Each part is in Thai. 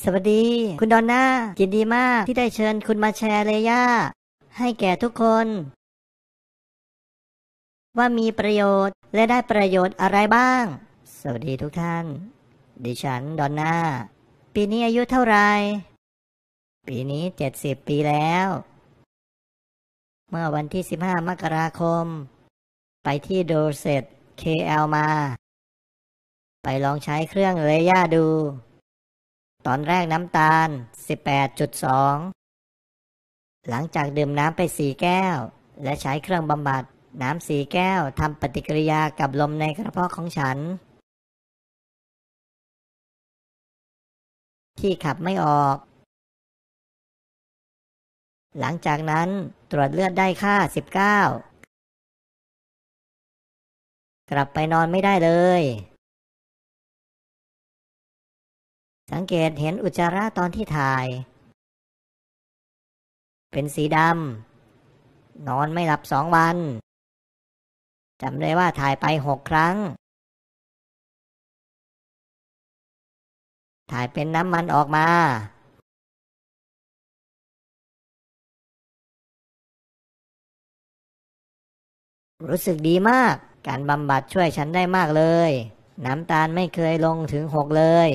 สวัสดี คุณดอนน่ายินดีมากที่ได้เชิญคุณมาแชร์เลยย่า ให้แก่ทุกคน ว่ามีประโยชน์และได้ประโยชน์อะไรบ้าง สวัสดีทุกท่าน ดิฉันดอนน่าปีนี้อายุเท่าไหร่ปีนี้เจ็ดสิบปีแล้ว เมื่อวันที่สิบห้ามกราคม ไปที่โดเซตเคลมา ไปลองใช้เครื่องเลยย่าดูตอนแรกน้ำตาล 18.2 หลังจากดื่มน้ำไปสีแก้ว และใช้เครื่องบำบัดน้ำสีแก้วทำปฏิกิริยากับลมในกระเพาะของฉัน ที่ขับไม่ออก หลังจากนั้นตรวจเลือดได้ค่า 19 กลับไปนอนไม่ได้เลยสังเกตเห็นอุจจาระตอนที่ถ่าย เป็นสีดำ นอนไม่หลับสองวัน จำได้ว่าถ่ายไปหกครั้ง ถ่ายเป็นน้ำมันออกมา รู้สึกดีมาก การบำบัดช่วยฉันได้มากเลย น้ำตาลไม่เคยลงถึงหกเลย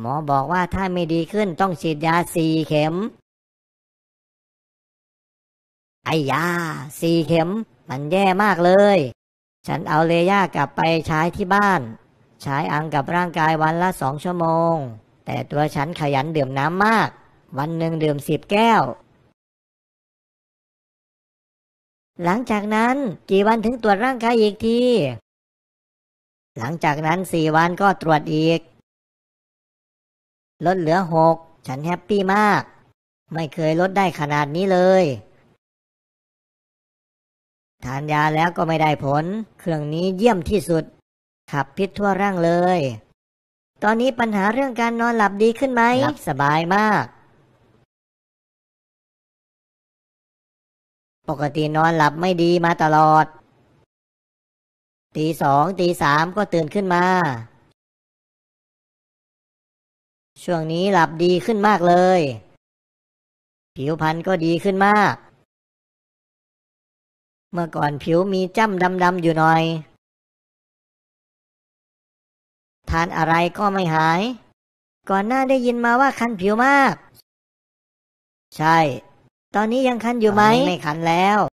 หมอบอกว่าถ้าไม่ดีขึ้นต้องฉีดยาสี่เข็ม ไอ้ยาสี่เข็ม มันแย่มากเลย ฉันเอาเลย่ากลับไปใช้ที่บ้าน ใช้อังกับร่างกายวันละสองชั่วโมง แต่ตัวฉันขยันดื่มน้ำมาก วันหนึ่งดื่มสิบแก้ว หลังจากนั้น กี่วันถึงตรวจร่างกายอีกที หลังจากนั้นสี่วันก็ตรวจอีกลดเหลือหกฉันแฮปปี้มาก ไม่เคยลดได้ขนาดนี้เลยทานยาแล้วก็ไม่ได้ผล เครื่องนี้เยี่ยมที่สุด ขับพิษทั่วร่างเลย ตอนนี้ปัญหาเรื่องการนอนหลับดีขึ้นไหมหลับสบายมาก ปกตินอนหลับไม่ดีมาตลอด ตีสองตีสามก็ตื่นขึ้นมาช่วงนี้หลับดีขึ้นมากเลย ผิวพรรณก็ดีขึ้นมาก เมื่อก่อนผิวมีจ้ำดำๆอยู่หน่อย ทานอะไรก็ไม่หาย ก่อนหน้าได้ยินมาว่าคันผิวมาก ใช่ ตอนนี้ยังคันอยู่ไหมไม่คันแล้ว